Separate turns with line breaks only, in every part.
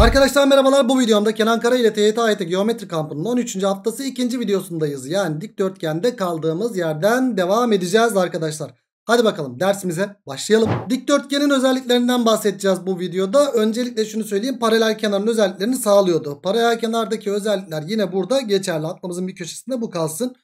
Arkadaşlar merhabalar bu videomda Kenan Kara ile TYT AYT Geometri Kampı'nın 13. haftası 2. videosundayız. Yani dikdörtgende kaldığımız yerden devam edeceğiz arkadaşlar. Hadi bakalım dersimize başlayalım. Dikdörtgenin özelliklerinden bahsedeceğiz bu videoda. Öncelikle şunu söyleyeyim paralel kenarın özelliklerini sağlıyordu. Paralel kenardaki özellikler yine burada geçerli. Aklımızın bir köşesinde bu kalsın.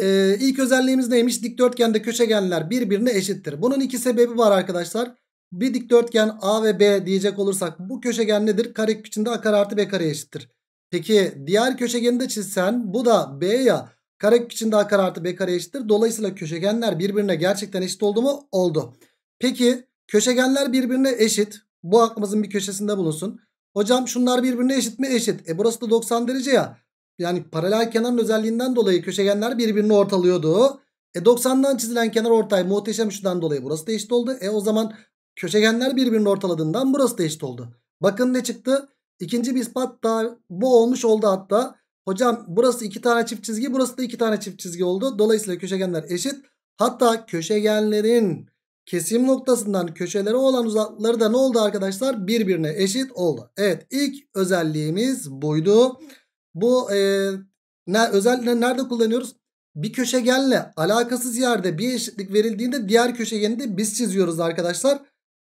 Ee, ilk özelliğimiz neymiş? Dikdörtgende köşegenler birbirine eşittir. Bunun iki sebebi var arkadaşlar bir dikdörtgen A ve B diyecek olursak bu köşegen nedir? Kare içinde A kare artı B kare eşittir. Peki diğer köşegeni de çizsen bu da B ya. Kare içinde A kare artı B kare eşittir. Dolayısıyla köşegenler birbirine gerçekten eşit oldu mu? Oldu. Peki köşegenler birbirine eşit. Bu aklımızın bir köşesinde bulunsun. Hocam şunlar birbirine eşit mi? Eşit. E burası da 90 derece ya. Yani paralel kenarın özelliğinden dolayı köşegenler birbirini ortalıyordu. E 90'dan çizilen kenar ortay muhteşem şundan dolayı burası da eşit oldu. E o zaman Köşegenler birbirini ortaladığından burası da eşit oldu. Bakın ne çıktı? İkinci bir ispat daha bu olmuş oldu hatta. Hocam burası iki tane çift çizgi burası da iki tane çift çizgi oldu. Dolayısıyla köşegenler eşit. Hatta köşegenlerin kesim noktasından köşelere olan uzaklıkları da ne oldu arkadaşlar? Birbirine eşit oldu. Evet ilk özelliğimiz buydu. Bu e, ne, özellikle nerede kullanıyoruz? Bir köşegenle alakasız yerde bir eşitlik verildiğinde diğer köşegeni de biz çiziyoruz arkadaşlar.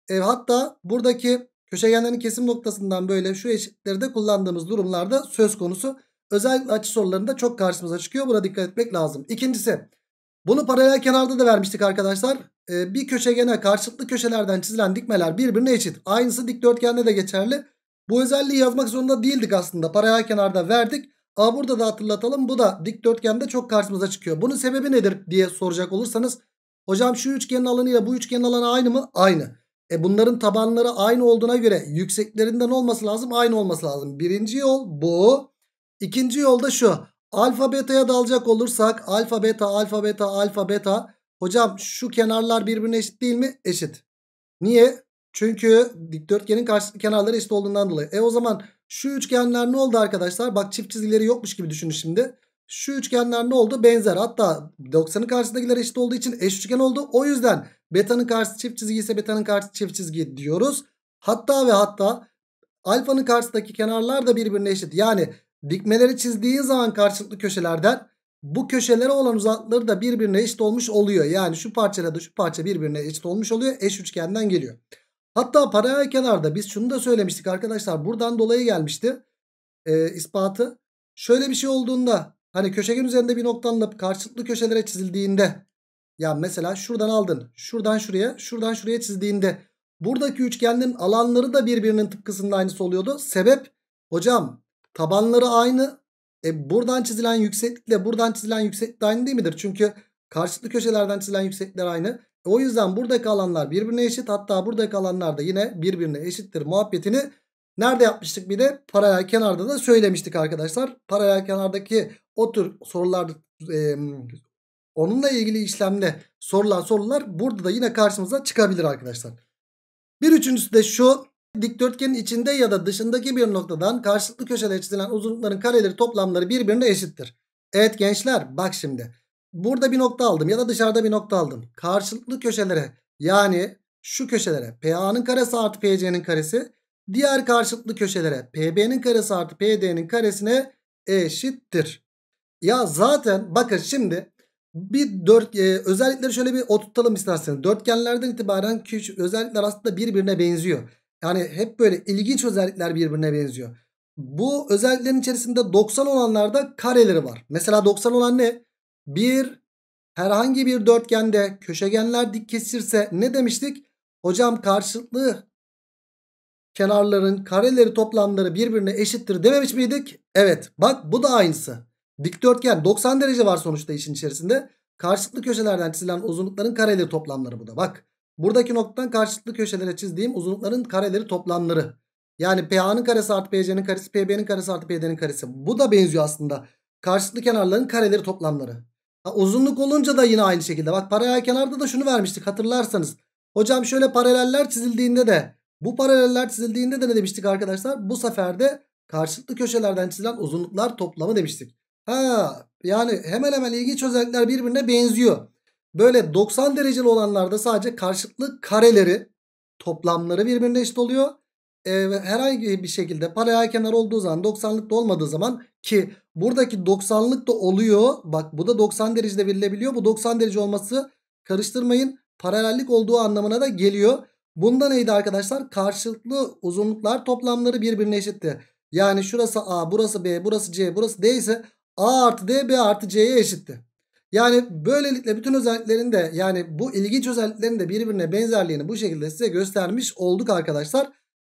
E, hatta buradaki köşegenlerin kesim noktasından böyle şu eşitleri de kullandığımız durumlarda söz konusu. Özellikle açı sorularında çok karşımıza çıkıyor. Buna dikkat etmek lazım. İkincisi bunu paralel kenarda da vermiştik arkadaşlar. E, bir köşegene karşılıklı köşelerden çizilen dikmeler birbirine eşit. Aynısı dikdörtgende de geçerli. Bu özelliği yazmak zorunda değildik aslında. Paralel kenarda verdik. A burada da hatırlatalım. Bu da dikdörtgende çok karşımıza çıkıyor. Bunun sebebi nedir diye soracak olursanız. Hocam şu üçgenin ile bu üçgenin alanı aynı mı? Aynı. E bunların tabanları aynı olduğuna göre yükseklerinden olması lazım. Aynı olması lazım. Birinci yol bu. İkinci yol da şu. Alfa beta'ya dalacak olursak alfa beta alfa beta alfa beta. Hocam şu kenarlar birbirine eşit değil mi? Eşit. Niye? Çünkü dikdörtgenin karşı kenarları eşit olduğundan dolayı. E o zaman şu üçgenler ne oldu arkadaşlar? Bak çift çizgileri yokmuş gibi düşünün şimdi. Şu üçgenler ne oldu? Benzer. Hatta 90'ın karşısındakiler eşit olduğu için eş üçgen oldu. O yüzden betanın karşısı çift çizgi ise betanın karşısı çift çizgi diyoruz. Hatta ve hatta alfanın karşısındaki kenarlar da birbirine eşit. Yani dikmeleri çizdiğin zaman karşılıklı köşelerden bu köşelere olan uzaklıkları da birbirine eşit olmuş oluyor. Yani şu parçayla da şu parça birbirine eşit olmuş oluyor. Eş üçgenden geliyor. Hatta paralel kenarda biz şunu da söylemiştik arkadaşlar. Buradan dolayı gelmişti e, ispatı. Şöyle bir şey olduğunda Hani köşegen üzerinde bir noktanla karşılıklı köşelere çizildiğinde ya mesela şuradan aldın şuradan şuraya şuradan şuraya çizdiğinde buradaki üçgenin alanları da birbirinin tıpkısında aynısı oluyordu. Sebep hocam tabanları aynı e, buradan çizilen yükseklikle buradan çizilen yükseklik de aynı değil midir? Çünkü karşılıklı köşelerden çizilen yükseklikler aynı. E, o yüzden buradaki alanlar birbirine eşit hatta buradaki alanlar da yine birbirine eşittir muhabbetini Nerede yapmıştık bir de? Paralel kenarda da söylemiştik arkadaşlar. Paralel kenardaki o tür sorular e, onunla ilgili işlemde sorulan sorular burada da yine karşımıza çıkabilir arkadaşlar. Bir üçüncüsü de şu dikdörtgenin içinde ya da dışındaki bir noktadan karşılıklı köşede çizilen uzunlukların kareleri toplamları birbirine eşittir. Evet gençler bak şimdi. Burada bir nokta aldım ya da dışarıda bir nokta aldım. Karşılıklı köşelere yani şu köşelere PA'nın karesi artı PC'nin karesi diğer karşıtlı köşelere PB'nin karesi artı PD'nin karesine eşittir. Ya zaten bakın şimdi bir dört e, özellikleri şöyle bir oturtalım isterseniz. Dörtgenlerden itibaren küçük özellikler aslında birbirine benziyor. Yani hep böyle ilginç özellikler birbirine benziyor. Bu özelliklerin içerisinde 90 olanlarda kareleri var. Mesela 90 olan ne? Bir herhangi bir dörtgende köşegenler dik kesirse ne demiştik? Hocam karşılıklı kenarların kareleri toplamları birbirine eşittir dememiş miydik? Evet bak bu da aynısı. Dikdörtgen 90 derece var sonuçta işin içerisinde. Karşılıklı köşelerden çizilen uzunlukların kareleri toplamları bu da bak. Buradaki noktadan karşılıklı köşelere çizdiğim uzunlukların kareleri toplamları. Yani PA'nın karesi artı PC'nin karesi PB'nin karesi artı PD'nin karesi. Bu da benziyor aslında. Karşılıklı kenarların kareleri toplamları. Ha, uzunluk olunca da yine aynı şekilde. Bak paralel kenarda da şunu vermiştik hatırlarsanız. Hocam şöyle paraleller çizildiğinde de bu paraleller çizildiğinde de ne demiştik arkadaşlar? Bu sefer de karşılıklı köşelerden çizilen uzunluklar toplamı demiştik. Ha yani hemen hemen ilginç özellikler birbirine benziyor. Böyle 90 dereceli olanlarda sadece karşılıklı kareleri toplamları birbirine eşit oluyor. Ee, herhangi bir şekilde paralel kenar olduğu zaman 90'lık da olmadığı zaman ki buradaki 90'lık da oluyor. Bak bu da 90 derecede verilebiliyor. Bu 90 derece olması karıştırmayın paralellik olduğu anlamına da geliyor. Bunda neydi arkadaşlar? Karşılıklı uzunluklar toplamları birbirine eşitti. Yani şurası A, burası B, burası C, burası D ise A artı D, B artı C'ye eşitti. Yani böylelikle bütün özelliklerinde yani bu ilginç özelliklerinde birbirine benzerliğini bu şekilde size göstermiş olduk arkadaşlar.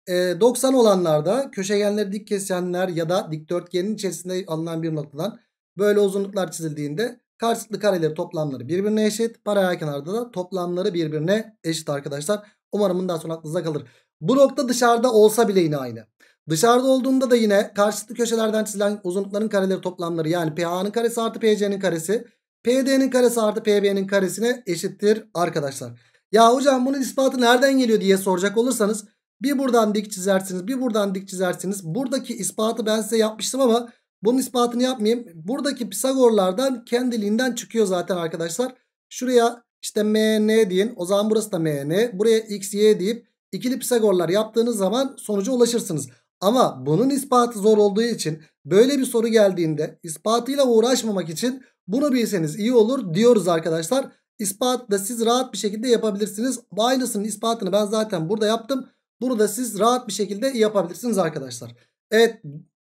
E, ee, 90 olanlarda köşegenleri dik kesenler ya da dikdörtgenin içerisinde alınan bir noktadan böyle uzunluklar çizildiğinde karşılıklı kareleri toplamları birbirine eşit. Paralel kenarda da toplamları birbirine eşit arkadaşlar. Umarım bundan sonra aklınıza kalır. Bu nokta dışarıda olsa bile yine aynı. Dışarıda olduğunda da yine karşılıklı köşelerden çizilen uzunlukların kareleri toplamları yani PA'nın karesi artı PC'nin karesi PD'nin karesi artı PB'nin karesine eşittir arkadaşlar. Ya hocam bunun ispatı nereden geliyor diye soracak olursanız bir buradan dik çizersiniz bir buradan dik çizersiniz. Buradaki ispatı ben size yapmıştım ama bunun ispatını yapmayayım. Buradaki Pisagorlardan kendiliğinden çıkıyor zaten arkadaşlar. Şuraya işte MN deyin. O zaman burası da MN. Buraya x y deyip ikili Pisagorlar yaptığınız zaman sonuca ulaşırsınız. Ama bunun ispatı zor olduğu için böyle bir soru geldiğinde ispatıyla uğraşmamak için bunu bilseniz iyi olur diyoruz arkadaşlar. İspatı da siz rahat bir şekilde yapabilirsiniz. Aynısının ispatını ben zaten burada yaptım. Bunu da siz rahat bir şekilde yapabilirsiniz arkadaşlar. Evet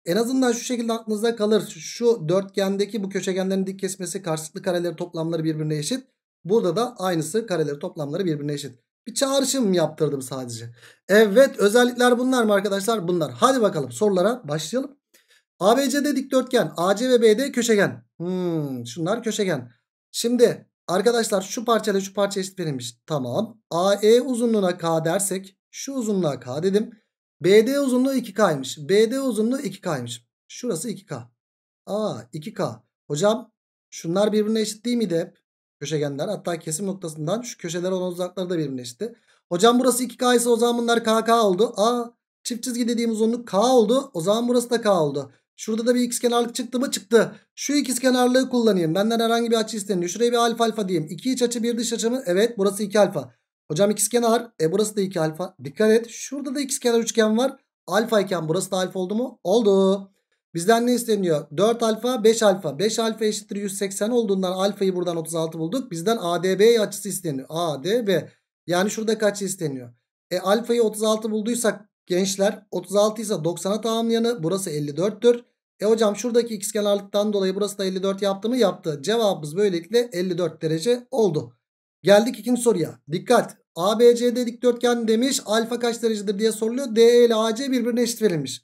en azından şu şekilde aklınızda kalır. Şu dörtgendeki bu köşegenlerin dik kesmesi karşılıklı kareleri toplamları birbirine eşit. Burada da aynısı kareleri toplamları birbirine eşit. Bir çağrışım yaptırdım sadece. Evet özellikler bunlar mı arkadaşlar? Bunlar. Hadi bakalım sorulara başlayalım. ABCD dikdörtgen. AC ve BD köşegen. Hmm, şunlar köşegen. Şimdi arkadaşlar şu parçayla şu parça eşit verilmiş. Tamam. AE uzunluğuna K dersek şu uzunluğa K dedim. BD uzunluğu 2K'ymış. BD uzunluğu 2K'ymış. Şurası 2K. Aa 2K. Hocam şunlar birbirine eşit değil miydi hep? köşegenler. Hatta kesim noktasından şu köşeler olan uzakları da birbirine Hocam burası 2K ise o zaman bunlar KK oldu. Aa çift çizgi dediğim uzunluk K oldu. O zaman burası da K oldu. Şurada da bir x kenarlık çıktı mı? Çıktı. Şu ikiz kenarlığı kullanayım. Benden herhangi bir açı isteniyor. Şuraya bir alfa alfa diyeyim. İki iç açı bir dış açı mı? Evet burası 2 alfa. Hocam ikiz kenar. E burası da 2 alfa. Dikkat et. Şurada da x kenar üçgen var. Alfa iken burası da alfa oldu mu? Oldu. Bizden ne isteniyor? 4 alfa 5 alfa. 5 alfa eşittir 180 olduğundan alfayı buradan 36 bulduk. Bizden ADB açısı isteniyor. ADB. Yani şurada kaç isteniyor. E alfayı 36 bulduysak gençler 36 ise 90'a tamamlayanı burası 54'tür. E hocam şuradaki x kenarlıktan dolayı burası da 54 yaptı mı? Yaptı. Cevabımız böylelikle 54 derece oldu. Geldik ikinci soruya. Dikkat. ABCD dikdörtgen demiş. Alfa kaç derecedir diye soruluyor. DE ile AC birbirine eşit verilmiş.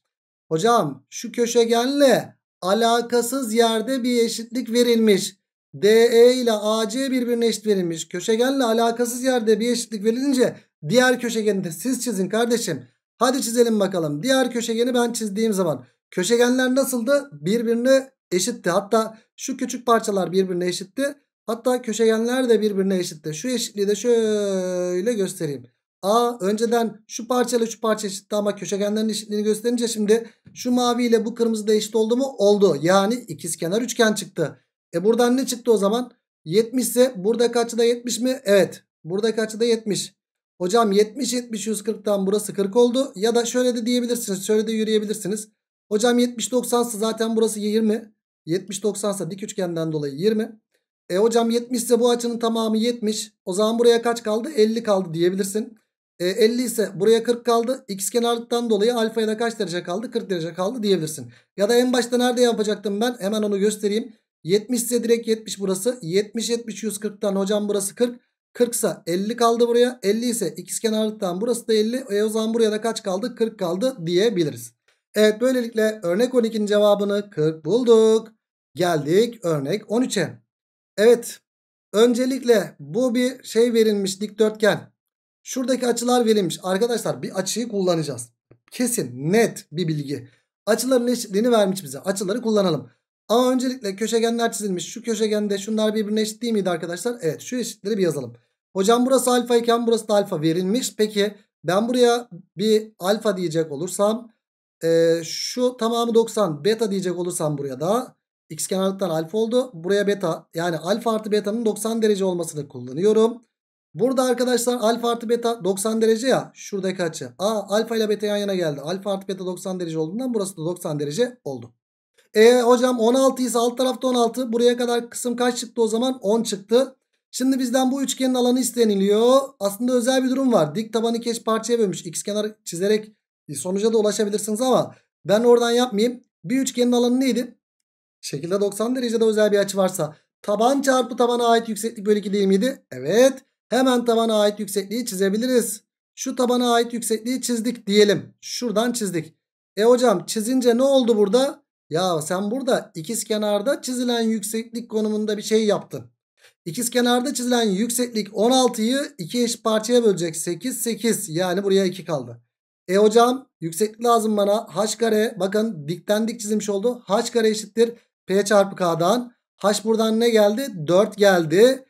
Hocam şu köşegenle alakasız yerde bir eşitlik verilmiş. DE ile AC birbirine eşit verilmiş. Köşegenle alakasız yerde bir eşitlik verilince diğer köşegeni de siz çizin kardeşim. Hadi çizelim bakalım. Diğer köşegeni ben çizdiğim zaman köşegenler nasıldı? Birbirine eşitti. Hatta şu küçük parçalar birbirine eşitti. Hatta köşegenler de birbirine eşitti. Şu eşitliği de şöyle göstereyim. A önceden şu parçayla şu parça eşitti ama köşegenlerin eşitliğini gösterince şimdi şu mavi ile bu kırmızı da eşit oldu mu? Oldu. Yani ikizkenar üçgen çıktı. E buradan ne çıktı o zaman? 70 ise buradaki açıda 70 mi? Evet. Buradaki açıda 70. Hocam 70 70 140'tan burası 40 oldu. Ya da şöyle de diyebilirsiniz. Şöyle de yürüyebilirsiniz. Hocam 70 90 ise zaten burası 20. 70 90 ise dik üçgenden dolayı 20. E hocam 70 ise bu açının tamamı 70. O zaman buraya kaç kaldı? 50 kaldı diyebilirsin e, 50 ise buraya 40 kaldı. X kenarlıktan dolayı alfaya da kaç derece kaldı? 40 derece kaldı diyebilirsin. Ya da en başta nerede yapacaktım ben? Hemen onu göstereyim. 70 ise direkt 70 burası. 70 70 140'tan hocam burası 40. 40 ise 50 kaldı buraya. 50 ise x kenarlıktan burası da 50. E o zaman buraya da kaç kaldı? 40 kaldı diyebiliriz. Evet böylelikle örnek 12'nin cevabını 40 bulduk. Geldik örnek 13'e. Evet öncelikle bu bir şey verilmiş dikdörtgen. Şuradaki açılar verilmiş. Arkadaşlar bir açıyı kullanacağız. Kesin net bir bilgi. Açıların eşitliğini vermiş bize. Açıları kullanalım. Ama öncelikle köşegenler çizilmiş. Şu köşegende şunlar birbirine eşit değil miydi arkadaşlar? Evet şu eşitleri bir yazalım. Hocam burası alfa iken burası da alfa verilmiş. Peki ben buraya bir alfa diyecek olursam e, şu tamamı 90 beta diyecek olursam buraya da x kenarlıktan alfa oldu. Buraya beta yani alfa artı beta'nın 90 derece olmasını kullanıyorum. Burada arkadaşlar alfa artı beta 90 derece ya. Şuradaki açı. A alfa ile beta yan yana geldi. Alfa artı beta 90 derece olduğundan burası da 90 derece oldu. E hocam 16 ise alt tarafta 16. Buraya kadar kısım kaç çıktı o zaman? 10 çıktı. Şimdi bizden bu üçgenin alanı isteniliyor. Aslında özel bir durum var. Dik tabanı keş parçaya bölmüş. X kenar çizerek e, sonuca da ulaşabilirsiniz ama ben oradan yapmayayım. Bir üçgenin alanı neydi? Şekilde 90 derecede özel bir açı varsa. Taban çarpı tabana ait yükseklik bölü 2 değil miydi? Evet. Hemen tabana ait yüksekliği çizebiliriz. Şu tabana ait yüksekliği çizdik diyelim. Şuradan çizdik. E hocam çizince ne oldu burada? Ya sen burada ikiz kenarda çizilen yükseklik konumunda bir şey yaptın. İkiz kenarda çizilen yükseklik 16'yı 2 eş parçaya bölecek. 8 8 yani buraya 2 kaldı. E hocam yükseklik lazım bana. H kare bakın dikten dik çizilmiş oldu. H kare eşittir P çarpı K'dan. H buradan ne geldi? 4 geldi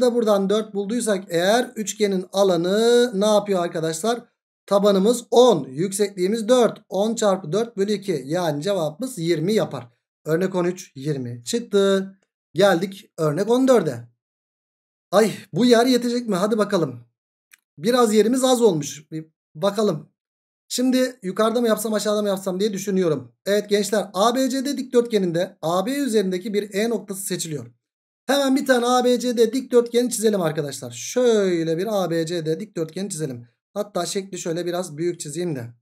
da buradan 4 bulduysak eğer üçgenin alanı ne yapıyor arkadaşlar? Tabanımız 10. Yüksekliğimiz 4. 10 çarpı 4 bölü 2. Yani cevabımız 20 yapar. Örnek 13 20 çıktı. Geldik örnek 14'e. Ay bu yer yetecek mi? Hadi bakalım. Biraz yerimiz az olmuş. Bir bakalım. Şimdi yukarıda mı yapsam aşağıda mı yapsam diye düşünüyorum. Evet gençler ABCD dikdörtgeninde AB üzerindeki bir E noktası seçiliyor. Hemen bir tane ABCD dikdörtgeni çizelim arkadaşlar. Şöyle bir ABCD dikdörtgeni çizelim. Hatta şekli şöyle biraz büyük çizeyim de.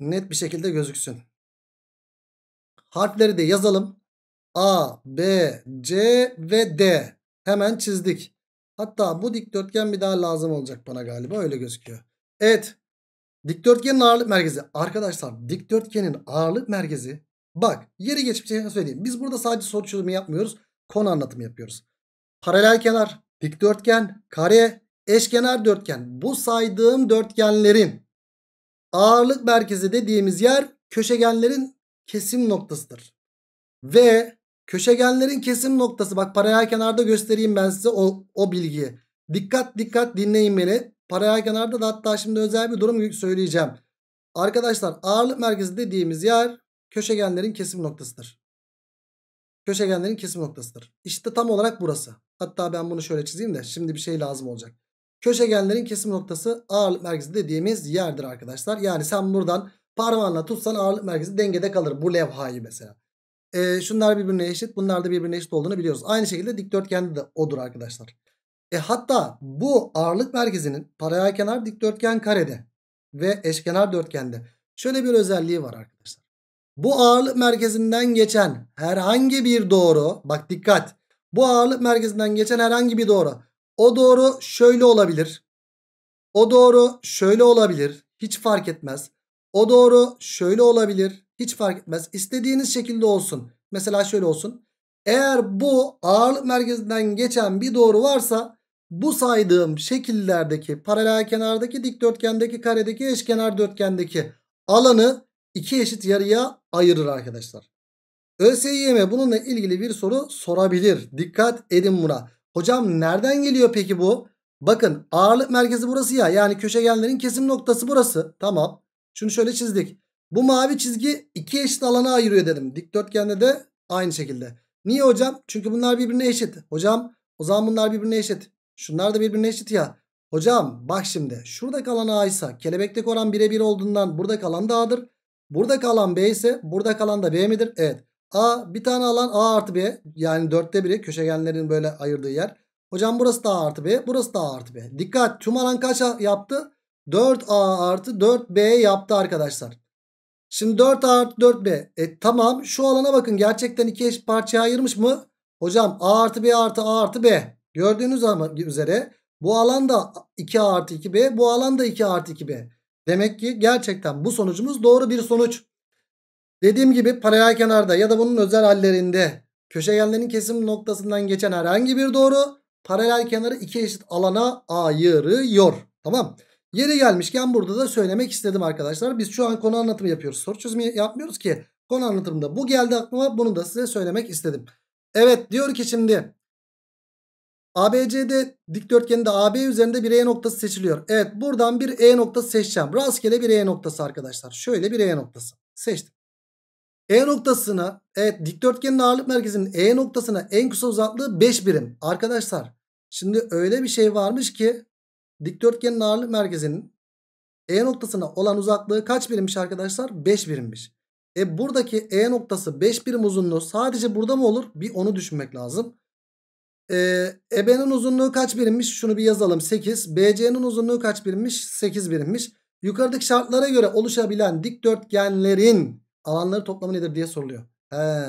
Net bir şekilde gözüksün. Harfleri de yazalım. A, B, C ve D. Hemen çizdik. Hatta bu dikdörtgen bir daha lazım olacak bana galiba. Öyle gözüküyor. Evet. Dikdörtgenin ağırlık merkezi. Arkadaşlar dikdörtgenin ağırlık merkezi. Bak yeri geçmişe söyleyeyim. Biz burada sadece soru çözümü yapmıyoruz. Ton anlatımı yapıyoruz. Paralel kenar, dikdörtgen, kare, eşkenar dörtgen. Bu saydığım dörtgenlerin ağırlık merkezi dediğimiz yer köşegenlerin kesim noktasıdır. Ve köşegenlerin kesim noktası bak paralel kenarda göstereyim ben size o, o bilgiyi. Dikkat dikkat dinleyin beni. Paralel kenarda da hatta şimdi özel bir durum söyleyeceğim. Arkadaşlar ağırlık merkezi dediğimiz yer köşegenlerin kesim noktasıdır köşegenlerin kesim noktasıdır. İşte tam olarak burası. Hatta ben bunu şöyle çizeyim de şimdi bir şey lazım olacak. Köşegenlerin kesim noktası ağırlık merkezi dediğimiz yerdir arkadaşlar. Yani sen buradan parmağınla tutsan ağırlık merkezi dengede kalır bu levhayı mesela. E, şunlar birbirine eşit bunlar da birbirine eşit olduğunu biliyoruz. Aynı şekilde dikdörtgende de odur arkadaşlar. E, hatta bu ağırlık merkezinin paralel kenar dikdörtgen karede ve eşkenar dörtgende şöyle bir özelliği var arkadaşlar. Bu ağırlık merkezinden geçen herhangi bir doğru bak dikkat. Bu ağırlık merkezinden geçen herhangi bir doğru. O doğru şöyle olabilir. O doğru şöyle olabilir. Hiç fark etmez. O doğru şöyle olabilir. Hiç fark etmez. İstediğiniz şekilde olsun. Mesela şöyle olsun. Eğer bu ağırlık merkezinden geçen bir doğru varsa bu saydığım şekillerdeki paralel kenardaki dikdörtgendeki karedeki eşkenar dörtgendeki alanı iki eşit yarıya ayırır arkadaşlar. ÖSYM bununla ilgili bir soru sorabilir. Dikkat edin buna. Hocam nereden geliyor peki bu? Bakın ağırlık merkezi burası ya. Yani köşegenlerin kesim noktası burası. Tamam. Şunu şöyle çizdik. Bu mavi çizgi iki eşit alana ayırıyor dedim. Dikdörtgende de aynı şekilde. Niye hocam? Çünkü bunlar birbirine eşit. Hocam o zaman bunlar birbirine eşit. Şunlar da birbirine eşit ya. Hocam bak şimdi şurada kalan A ise kelebekteki oran birebir olduğundan burada kalan da A'dır. Burada kalan B ise burada kalan da B midir? Evet. A bir tane alan A artı B yani dörtte biri köşegenlerin böyle ayırdığı yer. Hocam burası da A artı B burası da A artı B. Dikkat tüm alan kaç yaptı? 4A artı 4B yaptı arkadaşlar. Şimdi 4A artı 4B. E tamam şu alana bakın gerçekten iki eş parçaya ayırmış mı? Hocam A artı B artı A artı B. Gördüğünüz üzere bu alanda 2A artı 2B bu alanda 2A artı 2B. Demek ki gerçekten bu sonucumuz doğru bir sonuç. Dediğim gibi paralel kenarda ya da bunun özel hallerinde köşegenlerin kesim noktasından geçen herhangi bir doğru paralel kenarı iki eşit alana ayırıyor. Tamam. Yeri gelmişken burada da söylemek istedim arkadaşlar. Biz şu an konu anlatımı yapıyoruz. Soru çözümü yapmıyoruz ki. Konu anlatımında bu geldi aklıma. Bunu da size söylemek istedim. Evet diyor ki şimdi ABCD dikdörtgeninde AB üzerinde bir E noktası seçiliyor. Evet buradan bir E noktası seçeceğim. Rastgele bir E noktası arkadaşlar. Şöyle bir E noktası seçtim. E noktasına evet dikdörtgenin ağırlık merkezinin E noktasına en kısa uzaklığı 5 birim. Arkadaşlar şimdi öyle bir şey varmış ki dikdörtgenin ağırlık merkezinin E noktasına olan uzaklığı kaç birimmiş arkadaşlar? 5 birimmiş. E buradaki E noktası 5 birim uzunluğu sadece burada mı olur? Bir onu düşünmek lazım. Ee, EB'nin uzunluğu kaç birimmiş? Şunu bir yazalım 8. BC'nin uzunluğu kaç birimmiş? 8 birimmiş. Yukarıdaki şartlara göre oluşabilen dikdörtgenlerin alanları toplamı nedir diye soruluyor. He.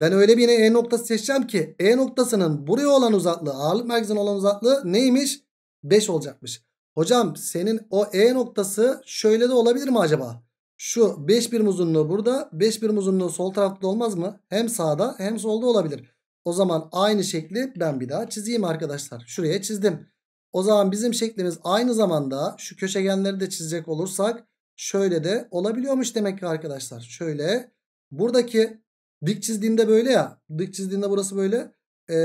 Ben öyle bir E noktası seçeceğim ki E noktasının buraya olan uzaklığı ağırlık merkezine olan uzaklığı neymiş? 5 olacakmış. Hocam senin o E noktası şöyle de olabilir mi acaba? Şu 5 birim uzunluğu burada 5 birim uzunluğu sol tarafta olmaz mı? Hem sağda hem solda olabilir. O zaman aynı şekli ben bir daha çizeyim arkadaşlar. Şuraya çizdim. O zaman bizim şeklimiz aynı zamanda şu köşegenleri de çizecek olursak şöyle de olabiliyormuş demek ki arkadaşlar. Şöyle buradaki dik çizdiğimde böyle ya dik çizdiğimde burası böyle 5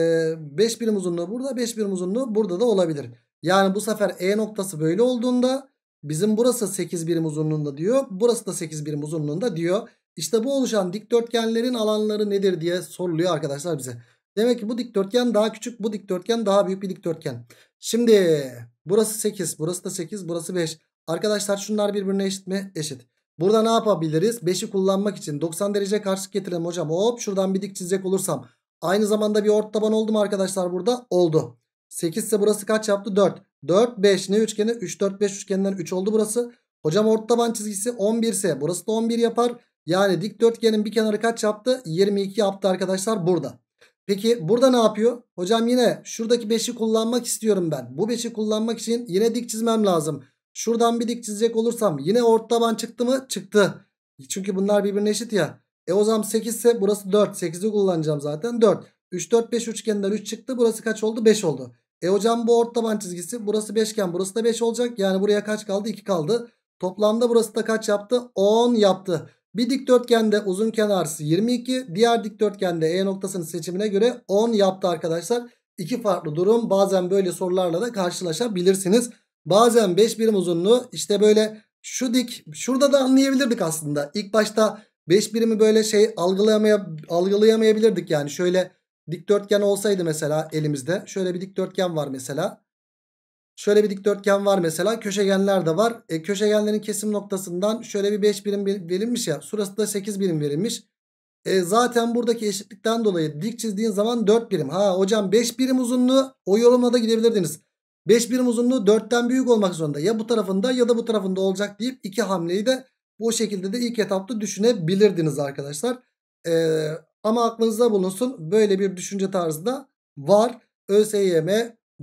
ee, birim uzunluğu burada 5 birim uzunluğu burada da olabilir. Yani bu sefer E noktası böyle olduğunda bizim burası 8 birim uzunluğunda diyor. Burası da 8 birim uzunluğunda diyor. İşte bu oluşan dikdörtgenlerin alanları nedir diye soruluyor arkadaşlar bize. Demek ki bu dikdörtgen daha küçük bu dikdörtgen daha büyük bir dikdörtgen. Şimdi burası 8 burası da 8 burası 5. Arkadaşlar şunlar birbirine eşit mi? Eşit. Burada ne yapabiliriz? 5'i kullanmak için 90 derece karşı getirelim hocam. Hop şuradan bir dik çizecek olursam. Aynı zamanda bir ort taban oldu mu arkadaşlar burada? Oldu. 8 ise burası kaç yaptı? 4. 4 5 ne üçgeni? 3 4 5 üçgeninden 3 oldu burası. Hocam ort taban çizgisi 11 ise burası da 11 yapar. Yani dikdörtgenin bir kenarı kaç yaptı? 22 yaptı arkadaşlar burada. Peki burada ne yapıyor? Hocam yine şuradaki 5'i kullanmak istiyorum ben. Bu 5'i kullanmak için yine dik çizmem lazım. Şuradan bir dik çizecek olursam yine ort taban çıktı mı? Çıktı. Çünkü bunlar birbirine eşit ya. E o zaman 8 ise burası 4. 8'i kullanacağım zaten 4. 3 4 5 üçgeninden 3 çıktı. Burası kaç oldu? 5 oldu. E hocam bu ort taban çizgisi burası 5 iken burası da 5 olacak. Yani buraya kaç kaldı? 2 kaldı. Toplamda burası da kaç yaptı? 10 yaptı. Bir dikdörtgende uzun kenarsı 22. Diğer dikdörtgende E noktasının seçimine göre 10 yaptı arkadaşlar. İki farklı durum. Bazen böyle sorularla da karşılaşabilirsiniz. Bazen 5 birim uzunluğu işte böyle şu dik şurada da anlayabilirdik aslında. İlk başta 5 birimi böyle şey algılayamaya, algılayamayabilirdik yani. Şöyle dikdörtgen olsaydı mesela elimizde. Şöyle bir dikdörtgen var mesela. Şöyle bir dikdörtgen var mesela. Köşegenler de var. E, köşegenlerin kesim noktasından şöyle bir 5 birim verilmiş ya. Şurası da 8 birim verilmiş. E, zaten buradaki eşitlikten dolayı dik çizdiğin zaman 4 birim. Ha hocam 5 birim uzunluğu o yorumla da gidebilirdiniz. 5 birim uzunluğu 4'ten büyük olmak zorunda. Ya bu tarafında ya da bu tarafında olacak deyip iki hamleyi de bu şekilde de ilk etapta düşünebilirdiniz arkadaşlar. Ee, ama aklınızda bulunsun böyle bir düşünce tarzı da var. ÖSYM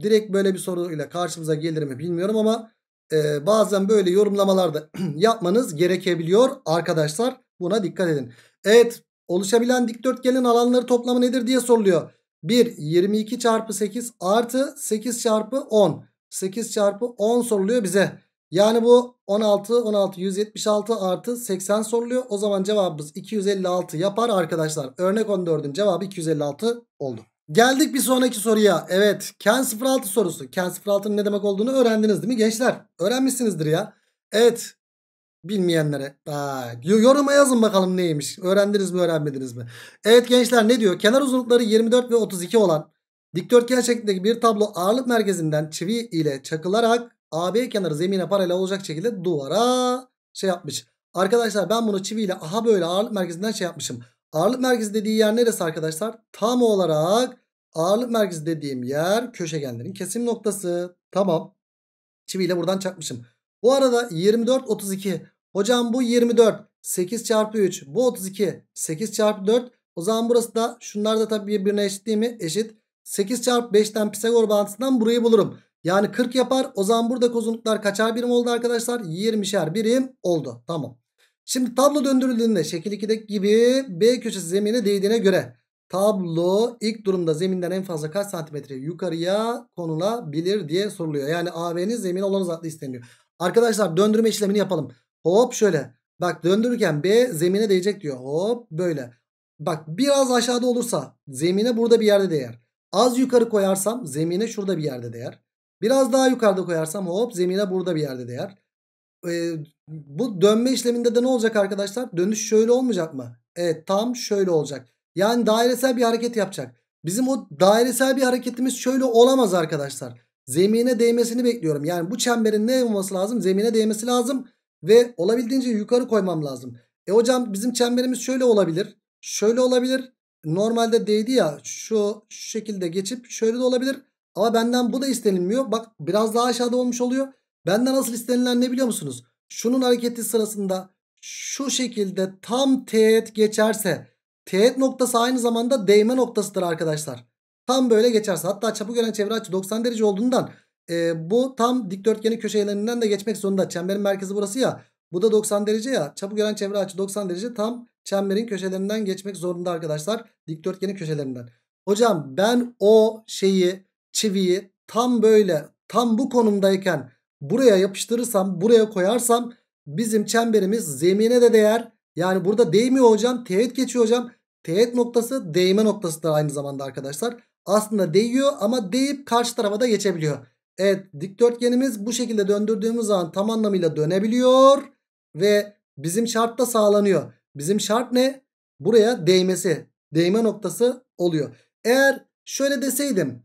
direkt böyle bir soruyla karşımıza gelir mi bilmiyorum ama e, bazen böyle yorumlamalarda yapmanız gerekebiliyor arkadaşlar. Buna dikkat edin. Evet oluşabilen dikdörtgenin alanları toplamı nedir diye soruluyor. 1 22 çarpı 8 artı 8 çarpı 10. 8 çarpı 10 soruluyor bize. Yani bu 16 16 176 artı 80 soruluyor. O zaman cevabımız 256 yapar arkadaşlar. Örnek 14'ün cevabı 256 oldu. Geldik bir sonraki soruya. Evet. Ken 06 sorusu. Ken 06'nın ne demek olduğunu öğrendiniz değil mi gençler? Öğrenmişsinizdir ya. Evet. Bilmeyenlere. Bak. Yoruma yazın bakalım neymiş. Öğrendiniz mi öğrenmediniz mi? Evet gençler ne diyor? Kenar uzunlukları 24 ve 32 olan dikdörtgen şeklindeki bir tablo ağırlık merkezinden çivi ile çakılarak AB kenarı zemine paralel olacak şekilde duvara şey yapmış. Arkadaşlar ben bunu çiviyle aha böyle ağırlık merkezinden şey yapmışım. Ağırlık merkezi dediği yer neresi arkadaşlar? Tam olarak ağırlık merkezi dediğim yer köşegenlerin kesim noktası. Tamam. Çiviyle buradan çakmışım. Bu arada 24 32. Hocam bu 24. 8 çarpı 3. Bu 32. 8 çarpı 4. O zaman burası da şunlar da tabii birbirine eşit değil mi? Eşit. 8 çarpı 5'ten Pisagor bağıntısından burayı bulurum. Yani 40 yapar. O zaman burada uzunluklar kaçar birim oldu arkadaşlar? 20'şer birim oldu. Tamam. Şimdi tablo döndürüldüğünde şekil 2'deki gibi B köşesi zemine değdiğine göre tablo ilk durumda zeminden en fazla kaç santimetre yukarıya konulabilir diye soruluyor. Yani AB'nin zemine olan uzaklığı isteniyor. Arkadaşlar döndürme işlemini yapalım. Hop şöyle. Bak döndürürken B zemine değecek diyor. Hop böyle. Bak biraz aşağıda olursa zemine burada bir yerde değer. Az yukarı koyarsam zemine şurada bir yerde değer. Biraz daha yukarıda koyarsam hop zemine burada bir yerde değer e, bu dönme işleminde de ne olacak arkadaşlar? Dönüş şöyle olmayacak mı? Evet tam şöyle olacak. Yani dairesel bir hareket yapacak. Bizim o dairesel bir hareketimiz şöyle olamaz arkadaşlar. Zemine değmesini bekliyorum. Yani bu çemberin ne olması lazım? Zemine değmesi lazım. Ve olabildiğince yukarı koymam lazım. E hocam bizim çemberimiz şöyle olabilir. Şöyle olabilir. Normalde değdi ya şu, şu şekilde geçip şöyle de olabilir. Ama benden bu da istenilmiyor. Bak biraz daha aşağıda olmuş oluyor. Benden nasıl istenilen ne biliyor musunuz? Şunun hareketi sırasında şu şekilde tam teğet geçerse teğet noktası aynı zamanda değme noktasıdır arkadaşlar. Tam böyle geçerse hatta çapı gören çevre açı 90 derece olduğundan e, bu tam dikdörtgenin köşelerinden de geçmek zorunda. Çemberin merkezi burası ya. Bu da 90 derece ya. Çapı gören çevre açı 90 derece tam çemberin köşelerinden geçmek zorunda arkadaşlar. Dikdörtgenin köşelerinden. Hocam ben o şeyi çiviyi tam böyle tam bu konumdayken buraya yapıştırırsam buraya koyarsam bizim çemberimiz zemine de değer. Yani burada değmiyor hocam teğet geçiyor hocam. Teğet noktası değme noktasıdır aynı zamanda arkadaşlar. Aslında değiyor ama değip karşı tarafa da geçebiliyor. Evet dikdörtgenimiz bu şekilde döndürdüğümüz zaman tam anlamıyla dönebiliyor. Ve bizim şart da sağlanıyor. Bizim şart ne? Buraya değmesi. Değme noktası oluyor. Eğer şöyle deseydim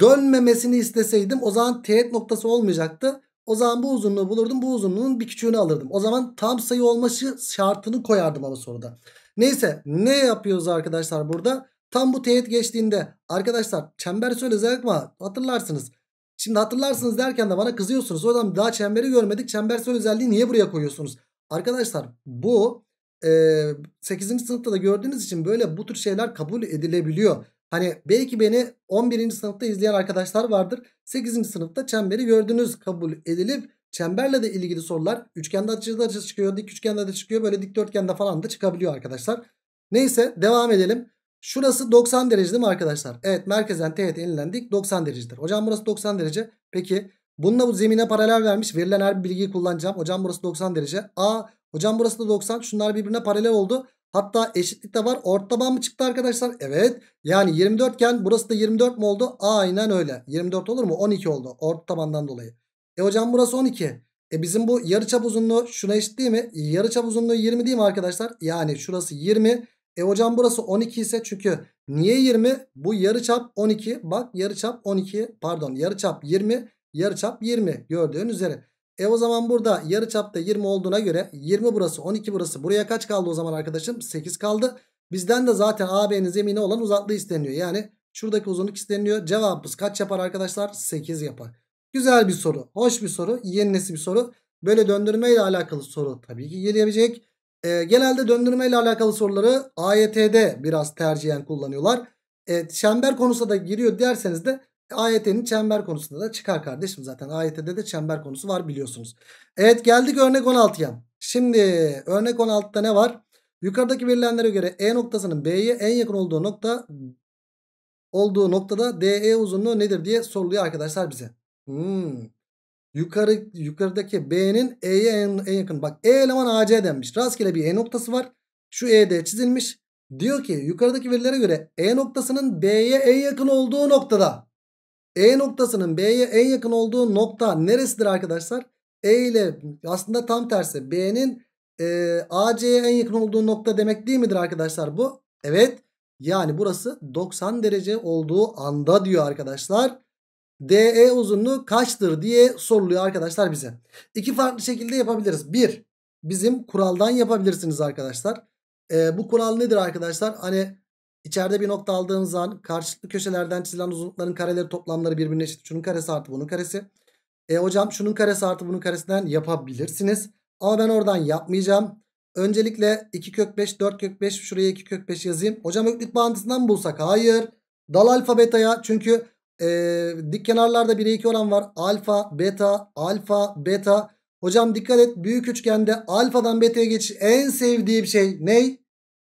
dönmemesini isteseydim o zaman teğet noktası olmayacaktı. O zaman bu uzunluğu bulurdum. Bu uzunluğun bir küçüğünü alırdım. O zaman tam sayı olması şartını koyardım ama soruda. Neyse ne yapıyoruz arkadaşlar burada? Tam bu teğet geçtiğinde arkadaşlar çember söyle zayakma hatırlarsınız. Şimdi hatırlarsınız derken de bana kızıyorsunuz. O zaman daha çemberi görmedik. Çembersel özelliği niye buraya koyuyorsunuz? Arkadaşlar bu e, 8. sınıfta da gördüğünüz için böyle bu tür şeyler kabul edilebiliyor. Hani belki beni 11. sınıfta izleyen arkadaşlar vardır. 8. sınıfta çemberi gördünüz kabul edilip çemberle de ilgili sorular üçgende açıda açı çıkıyor, dik üçgende de çıkıyor, böyle dikdörtgende falan da çıkabiliyor arkadaşlar. Neyse devam edelim. Şurası 90 derece değil mi arkadaşlar? Evet merkezden teğet enilen 90 derecedir. Hocam burası 90 derece. Peki bununla bu zemine paralel vermiş. Verilen her bir bilgiyi kullanacağım. Hocam burası 90 derece. A hocam burası da 90. Şunlar birbirine paralel oldu. Hatta eşitlik de var. Ort taban mı çıktı arkadaşlar? Evet. Yani 24 iken burası da 24 mi oldu? Aynen öyle. 24 olur mu? 12 oldu. Ort tabandan dolayı. E hocam burası 12. E bizim bu yarı çap uzunluğu şuna eşit değil mi? Yarı çap uzunluğu 20 değil mi arkadaşlar? Yani şurası 20. E hocam burası 12 ise çünkü niye 20? Bu yarı çap 12. Bak yarı çap 12. Pardon yarı çap 20. Yarı çap 20 gördüğün üzere. E o zaman burada yarı çapta 20 olduğuna göre 20 burası 12 burası. Buraya kaç kaldı o zaman arkadaşım? 8 kaldı. Bizden de zaten AB'nin zemini olan uzaklığı isteniyor. Yani şuradaki uzunluk isteniyor. Cevabımız kaç yapar arkadaşlar? 8 yapar. Güzel bir soru. Hoş bir soru. Yenisi bir soru. Böyle döndürmeyle alakalı soru tabii ki gelebilecek. E, genelde döndürmeyle alakalı soruları AYT'de biraz tercihen kullanıyorlar. E, çember konusunda da giriyor derseniz de AYT'nin çember konusunda da çıkar kardeşim zaten. AYT'de de çember konusu var biliyorsunuz. Evet geldik örnek 16'ya. Şimdi örnek 16'da ne var? Yukarıdaki verilenlere göre E noktasının B'ye en yakın olduğu nokta olduğu noktada DE uzunluğu nedir diye soruluyor arkadaşlar bize. Hmm. Yukarı, yukarıdaki B'nin E'ye en, en yakın. Bak E eleman AC denmiş. Rastgele bir E noktası var. Şu E'de çizilmiş. Diyor ki yukarıdaki verilere göre E noktasının B'ye en yakın olduğu noktada e noktasının B'ye en yakın olduğu nokta neresidir arkadaşlar? E ile aslında tam tersi. B'nin e, AC'ye en yakın olduğu nokta demek değil midir arkadaşlar bu? Evet. Yani burası 90 derece olduğu anda diyor arkadaşlar. DE uzunluğu kaçtır diye soruluyor arkadaşlar bize. İki farklı şekilde yapabiliriz. Bir, bizim kuraldan yapabilirsiniz arkadaşlar. E, bu kural nedir arkadaşlar? Hani İçeride bir nokta aldığımız an karşılıklı köşelerden çizilen uzunlukların kareleri toplamları birbirine eşit. Şunun karesi artı bunun karesi. E hocam şunun karesi artı bunun karesinden yapabilirsiniz. Ama ben oradan yapmayacağım. Öncelikle 2 kök 5 4 kök 5 şuraya 2 kök 5 yazayım. Hocam öklit bağıntısından mı bulsak? Hayır. Dal alfa beta'ya çünkü e, dik kenarlarda 1'e 2 oran var. Alfa beta alfa beta. Hocam dikkat et büyük üçgende alfadan beta'ya geç. en sevdiğim şey ney?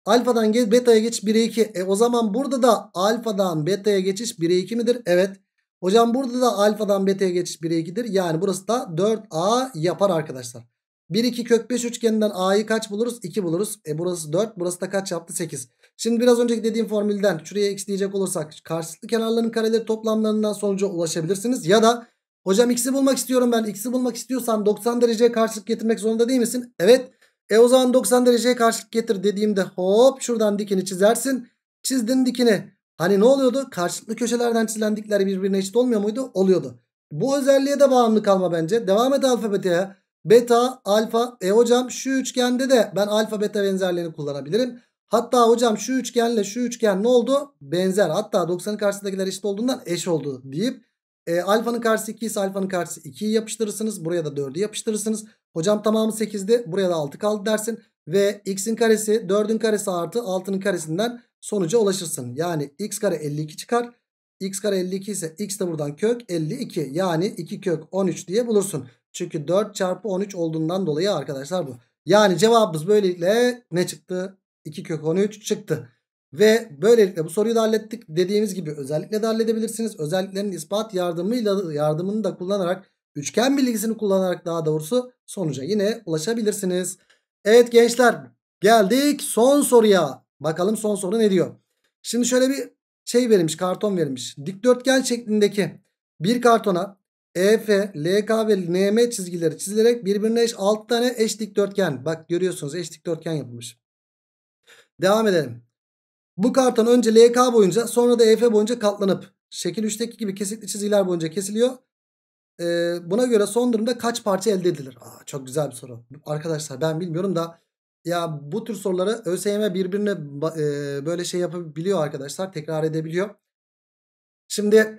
Alfadan beta'ya geç 1'e 2. E o zaman burada da alfadan beta'ya geçiş 1'e 2 midir? Evet. Hocam burada da alfadan beta'ya geçiş 1'e 2'dir. Yani burası da 4a yapar arkadaşlar. 1 2 kök 5 üçgeninden a'yı kaç buluruz? 2 buluruz. E burası 4 burası da kaç yaptı? 8. Şimdi biraz önceki dediğim formülden şuraya x diyecek olursak karşılıklı kenarların kareleri toplamlarından sonuca ulaşabilirsiniz. Ya da hocam x'i bulmak istiyorum ben. X'i bulmak istiyorsan 90 dereceye karşılık getirmek zorunda değil misin? Evet. E o zaman 90 dereceye karşılık getir dediğimde hop şuradan dikini çizersin. Çizdin dikini. Hani ne oluyordu? Karşılıklı köşelerden çizilen dikler birbirine eşit olmuyor muydu? Oluyordu. Bu özelliğe de bağımlı kalma bence. Devam et alfabeteye. Beta, alfa. E hocam şu üçgende de ben alfa beta benzerlerini kullanabilirim. Hatta hocam şu üçgenle şu üçgen ne oldu? Benzer. Hatta 90'ın karşısındakiler eşit olduğundan eş oldu deyip e, alfanın karşısı 2 ise alfanın karşısı 2'yi yapıştırırsınız. Buraya da 4'ü yapıştırırsınız. Hocam tamamı 8'di. Buraya da 6 kaldı dersin. Ve x'in karesi 4'ün karesi artı 6'nın karesinden sonuca ulaşırsın. Yani x kare 52 çıkar. x kare 52 ise x de buradan kök 52. Yani 2 kök 13 diye bulursun. Çünkü 4 çarpı 13 olduğundan dolayı arkadaşlar bu. Yani cevabımız böylelikle ne çıktı? 2 kök 13 çıktı. Ve böylelikle bu soruyu da hallettik. Dediğimiz gibi özellikle de halledebilirsiniz. Özelliklerin ispat yardımıyla yardımını da kullanarak üçgen bilgisini kullanarak daha doğrusu sonuca yine ulaşabilirsiniz. Evet gençler geldik son soruya. Bakalım son soru ne diyor? Şimdi şöyle bir şey verilmiş karton verilmiş. Dikdörtgen şeklindeki bir kartona EF, LK ve NM çizgileri çizilerek birbirine eş 6 tane eş dikdörtgen. Bak görüyorsunuz eş dikdörtgen yapılmış. Devam edelim. Bu karton önce LK boyunca sonra da EF boyunca katlanıp şekil 3'teki gibi kesikli çizgiler boyunca kesiliyor. Ee, buna göre son durumda kaç parça elde edilir? Aa, çok güzel bir soru. Arkadaşlar ben bilmiyorum da ya bu tür soruları ÖSYM birbirine e, böyle şey yapabiliyor arkadaşlar. Tekrar edebiliyor. Şimdi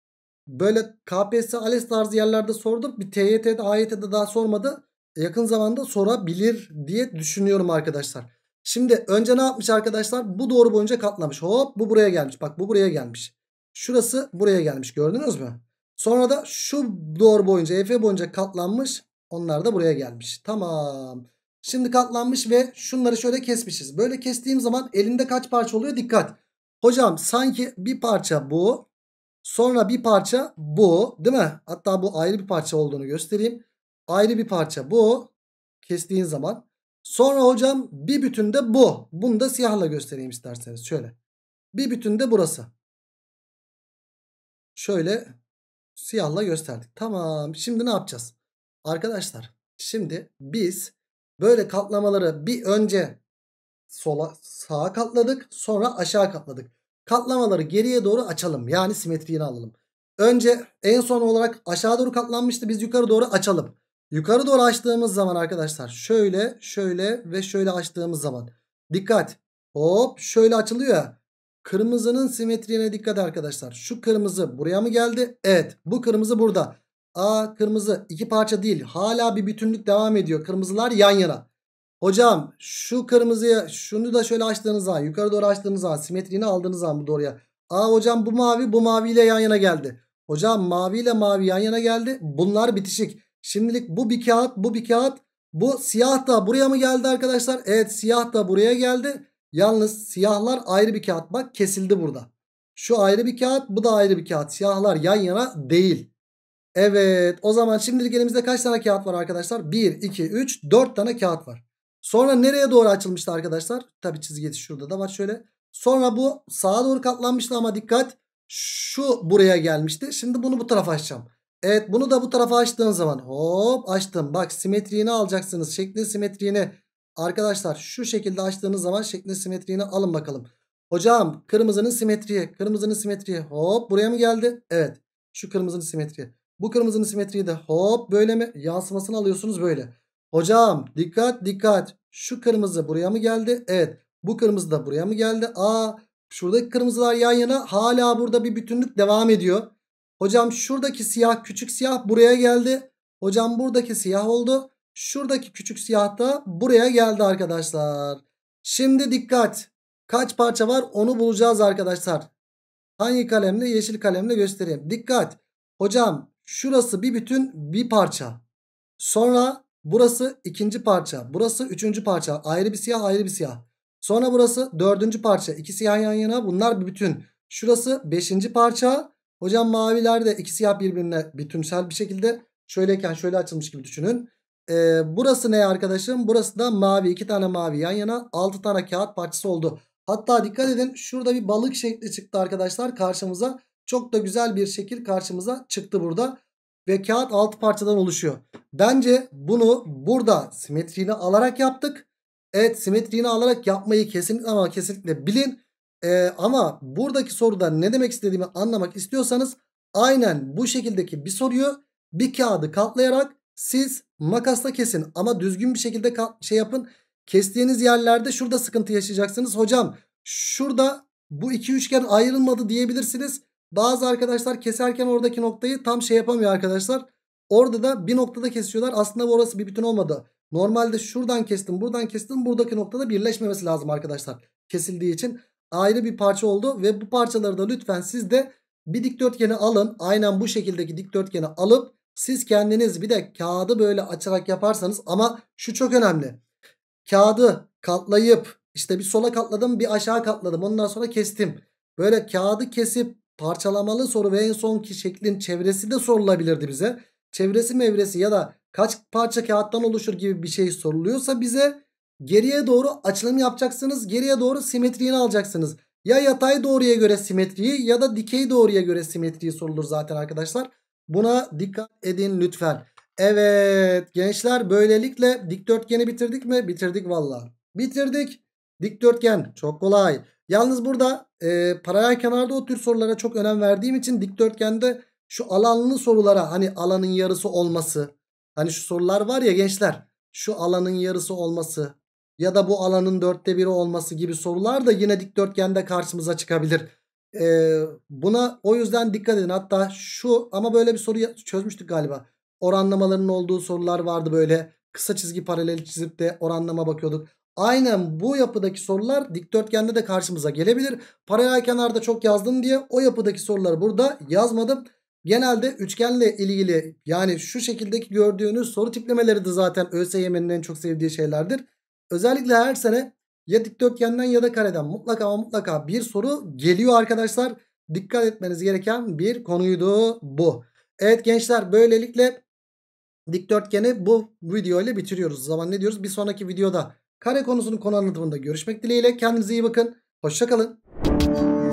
böyle KPSS ALES tarzı yerlerde sordu. Bir TYT'de AYT'de daha sormadı. Yakın zamanda sorabilir diye düşünüyorum arkadaşlar. Şimdi önce ne yapmış arkadaşlar? Bu doğru boyunca katlamış. Hop bu buraya gelmiş. Bak bu buraya gelmiş. Şurası buraya gelmiş gördünüz mü? Sonra da şu doğru boyunca EF boyunca katlanmış. Onlar da buraya gelmiş. Tamam. Şimdi katlanmış ve şunları şöyle kesmişiz. Böyle kestiğim zaman elinde kaç parça oluyor? Dikkat. Hocam sanki bir parça bu. Sonra bir parça bu. Değil mi? Hatta bu ayrı bir parça olduğunu göstereyim. Ayrı bir parça bu. Kestiğin zaman. Sonra hocam bir bütün de bu. Bunu da siyahla göstereyim isterseniz. Şöyle. Bir bütün de burası. Şöyle siyahla gösterdik. Tamam. Şimdi ne yapacağız? Arkadaşlar şimdi biz böyle katlamaları bir önce sola sağa katladık. Sonra aşağı katladık. Katlamaları geriye doğru açalım. Yani simetriğini alalım. Önce en son olarak aşağı doğru katlanmıştı. Biz yukarı doğru açalım. Yukarı doğru açtığımız zaman arkadaşlar şöyle şöyle ve şöyle açtığımız zaman dikkat hop şöyle açılıyor ya. Kırmızının simetriğine dikkat arkadaşlar. Şu kırmızı buraya mı geldi? Evet bu kırmızı burada. A kırmızı iki parça değil hala bir bütünlük devam ediyor. Kırmızılar yan yana. Hocam şu kırmızıya şunu da şöyle açtığınız zaman yukarı doğru açtığınız zaman simetriğini aldığınız zaman bu doğruya. A hocam bu mavi bu maviyle yan yana geldi. Hocam maviyle mavi yan yana geldi. Bunlar bitişik. Şimdilik bu bir kağıt bu bir kağıt. Bu siyah da buraya mı geldi arkadaşlar? Evet siyah da buraya geldi. Yalnız siyahlar ayrı bir kağıt. Bak kesildi burada. Şu ayrı bir kağıt bu da ayrı bir kağıt. Siyahlar yan yana değil. Evet o zaman şimdilik elimizde kaç tane kağıt var arkadaşlar? 1, 2, 3, 4 tane kağıt var. Sonra nereye doğru açılmıştı arkadaşlar? Tabi çizgi şurada da var şöyle. Sonra bu sağa doğru katlanmıştı ama dikkat. Şu buraya gelmişti. Şimdi bunu bu tarafa açacağım. Evet bunu da bu tarafa açtığın zaman hop açtım. Bak simetriğini alacaksınız. Şeklin simetriğini arkadaşlar şu şekilde açtığınız zaman şeklin simetriğini alın bakalım. Hocam kırmızının simetriği kırmızının simetriği hop buraya mı geldi? Evet şu kırmızının simetriği. Bu kırmızının simetriği de hop böyle mi? Yansımasını alıyorsunuz böyle. Hocam dikkat dikkat. Şu kırmızı buraya mı geldi? Evet. Bu kırmızı da buraya mı geldi? Aa şuradaki kırmızılar yan yana hala burada bir bütünlük devam ediyor. Hocam şuradaki siyah küçük siyah buraya geldi. Hocam buradaki siyah oldu. Şuradaki küçük siyah da buraya geldi arkadaşlar. Şimdi dikkat. Kaç parça var onu bulacağız arkadaşlar. Hangi kalemle? Yeşil kalemle göstereyim. Dikkat. Hocam şurası bir bütün bir parça. Sonra burası ikinci parça. Burası üçüncü parça. Ayrı bir siyah ayrı bir siyah. Sonra burası dördüncü parça. İki siyah yan yana bunlar bir bütün. Şurası beşinci parça. Hocam maviler de iki siyah birbirine bütünsel bir şekilde şöyleyken şöyle açılmış gibi düşünün. Ee, burası ne arkadaşım? Burası da mavi. iki tane mavi yan yana. altı tane kağıt parçası oldu. Hatta dikkat edin şurada bir balık şekli çıktı arkadaşlar karşımıza. Çok da güzel bir şekil karşımıza çıktı burada. Ve kağıt altı parçadan oluşuyor. Bence bunu burada simetriğini alarak yaptık. Evet simetriğini alarak yapmayı kesinlikle ama kesinlikle bilin. E, ama buradaki soruda ne demek istediğimi anlamak istiyorsanız aynen bu şekildeki bir soruyu bir kağıdı katlayarak siz makasla kesin ama düzgün bir şekilde şey yapın. Kestiğiniz yerlerde şurada sıkıntı yaşayacaksınız. Hocam şurada bu iki üçgen ayrılmadı diyebilirsiniz. Bazı arkadaşlar keserken oradaki noktayı tam şey yapamıyor arkadaşlar. Orada da bir noktada kesiyorlar. Aslında orası bir bütün olmadı. Normalde şuradan kestim buradan kestim buradaki noktada birleşmemesi lazım arkadaşlar kesildiği için ayrı bir parça oldu. Ve bu parçaları da lütfen siz de bir dikdörtgeni alın. Aynen bu şekildeki dikdörtgeni alıp siz kendiniz bir de kağıdı böyle açarak yaparsanız ama şu çok önemli. Kağıdı katlayıp işte bir sola katladım bir aşağı katladım ondan sonra kestim. Böyle kağıdı kesip parçalamalı soru ve en sonki şeklin çevresi de sorulabilirdi bize. Çevresi mevresi ya da kaç parça kağıttan oluşur gibi bir şey soruluyorsa bize Geriye doğru açılım yapacaksınız. Geriye doğru simetriğini alacaksınız. Ya yatay doğruya göre simetriyi ya da dikey doğruya göre simetriyi sorulur zaten arkadaşlar. Buna dikkat edin lütfen. Evet gençler böylelikle dikdörtgeni bitirdik mi? Bitirdik valla. Bitirdik. Dikdörtgen çok kolay. Yalnız burada e, paralel kenarda o tür sorulara çok önem verdiğim için dikdörtgende şu alanlı sorulara hani alanın yarısı olması. Hani şu sorular var ya gençler şu alanın yarısı olması ya da bu alanın dörtte biri olması gibi sorular da yine dikdörtgende karşımıza çıkabilir. Ee, buna o yüzden dikkat edin. Hatta şu ama böyle bir soru çözmüştük galiba. Oranlamaların olduğu sorular vardı böyle. Kısa çizgi paralel çizip de oranlama bakıyorduk. Aynen bu yapıdaki sorular dikdörtgende de karşımıza gelebilir. Paralel kenarda çok yazdım diye o yapıdaki soruları burada yazmadım. Genelde üçgenle ilgili yani şu şekildeki gördüğünüz soru tiplemeleri de zaten ÖSYM'nin en çok sevdiği şeylerdir. Özellikle her sene ya dikdörtgenden ya da kareden mutlaka ama mutlaka bir soru geliyor arkadaşlar. Dikkat etmeniz gereken bir konuydu bu. Evet gençler böylelikle dikdörtgeni bu video ile bitiriyoruz. O zaman ne diyoruz? Bir sonraki videoda kare konusunun konu anlatımında görüşmek dileğiyle. Kendinize iyi bakın. Hoşçakalın.